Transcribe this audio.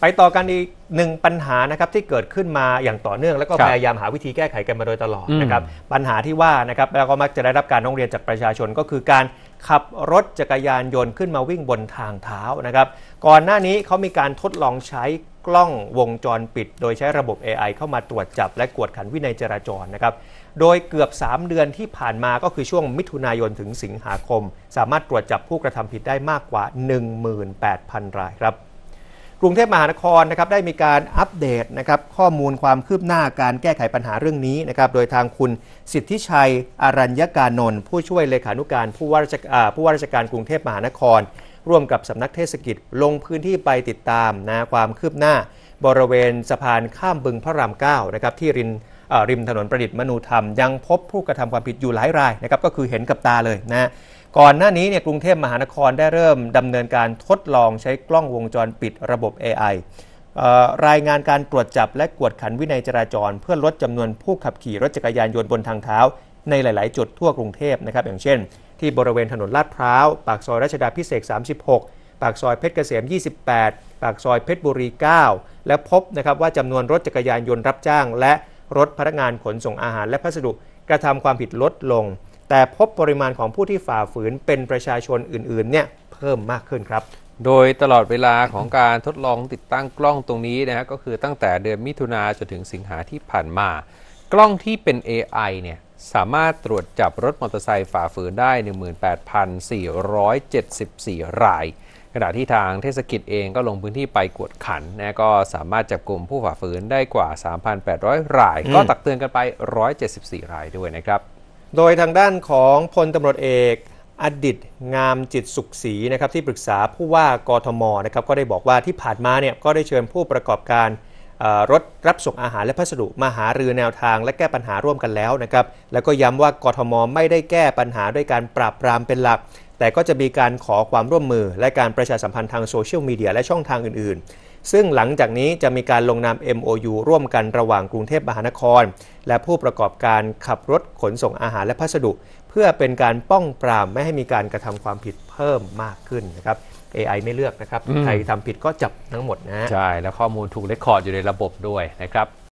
ไปต่อกันอีกหนึ่งปัญหานะครับที่เกิดขึ้นมาอย่างต่อเนื่อง แล้วก็พยายามหาวิธีแก้ไขกันมาโดยตลอดนะครับปัญหาที่ว่านะครับแล้วก็มักจะได้รับการร้องเรียนจากประชาชนก็คือการขับรถจักรยานยนต์ขึ้นมาวิ่งบนทางเท้านะครับ ก่อนหน้านี้เขามีการทดลองใช้กล้องวงจรปิด โดยใช้ระบบ AI เข้ามาตรวจจับและกวดขันวินัยจราจรนะครับโดยเกือบ 3 เดือนที่ผ่านมาก็คือช่วงมิถุนายนถึงสิงหาคม สามารถตรวจจับผู้กระทำผิดได้มากกว่า 18,000 รายครับกรุงเทพมหานครนะครับได้มีการอัปเดตนะครับข้อมูลความคืบหน้าการแก้ไขปัญหาเรื่องนี้นะครับโดยทางคุณสิทธิชัยอารัญญการนนท์ผู้ช่วยเลขานุการผู้ว่าราชผู้ว่าราชการกรุงเทพมหานคร ร่วมกับสำนักเทศกิจลงพื้นที่ไปติดตามนะความคืบหน้า บริเวณสะพานข้ามบึงพระราม9นะครับที่รินริมถนนประดิษฐ์มนูธรรมยังพบผู้กระทำความผิดอยู่หลายรายนะครับก็คือเห็นกับตาเลยนะก่อนหน้านี้เนี่ยกรุงเทพมหานครได้เริ่ม ดำเนินการทดลองใช้กล้องวงจรปิดระบบ AI รายงานการตรวจจับและกวดขันวินัยจราจร เพื่อลดจำนวนผู้ขับขี่รถจักรยานยนต์บนทางเท้า ในหลาย ๆจุดทั่วกรุงเทพนะครับอย่างเช่น ที่บริเวณถนนลาดพร้าวปากซอยรัชดาพิเศษ36 ปากซอยเพชรเกษม 28 ปากซอยเพชรบุรี 9 และพบนะครับว่าจำนวนรถจักรยานยนต์รับจ้างและรถพนักงานขนส่งอาหารและพัสดุกระทำความผิดลดลง แต่พบปริมาณของผู้ที่ฝ่าฝืนเป็นประชาชนอื่นๆเนี่ยเพิ่มมากขึ้นครับ โดยตลอดเวลาของการทดลองติดตั้งกล้องตรงนี้นะฮะก็คือตั้งแต่เดือนมิถุนาจนถึงสิงหาที่ผ่านมา กล้องที่เป็น AI เนี่ยสามารถตรวจจับรถมอเตอร์ไซค์ฝ่าฝืนได้ 18,474รายขณะที่ทางเทศกิจเองก็ลงพื้นที่ไปกวดขันนะก็สามารถจับกลุ่มผู้ฝ่าฝืนได้กว่า 3,800 ราย ก็ตักเตือนกันไป 174 รายด้วยนะครับ โดยทางด้านของพลตำรวจเอกอดิตงามจิตสุขศรีนะครับที่ปรึกษาผู้ว่ากทมนะครับก็ได้บอกว่าที่ผ่านมาเนี่ยก็ได้เชิญผู้ประกอบการรถรับส่งอาหารและพัสดุมาหารือแนวทาง และแก้ปัญหาร่วมกันแล้วนะครับแล้วก็ย้ำว่ากทมไม่ได้แก้ปัญหาด้วยการปราบปรามเป็นหลักแต่ก็จะมีการขอความร่วมมือ และการประชาสัมพันธ์ทางโซเชียลมีเดียและช่องทางอื่นๆ ซึ่งหลังจากนี้จะมีการลงนาม MOU ร่วมกันระหว่างกรุงเทพมหานคร และผู้ประกอบการขับรถขนส่งอาหารและพัสดุ เพื่อเป็นการป้องปรามไม่ให้มีการกระทำความผิดเพิ่มมากขึ้นนะครับ AI ไม่เลือกนะครับ ใครทำผิดก็จับทั้งหมดนะะใช่ แล้วข้อมูลถูกเลคคอร์ดอยู่ในระบบด้วยนะครับ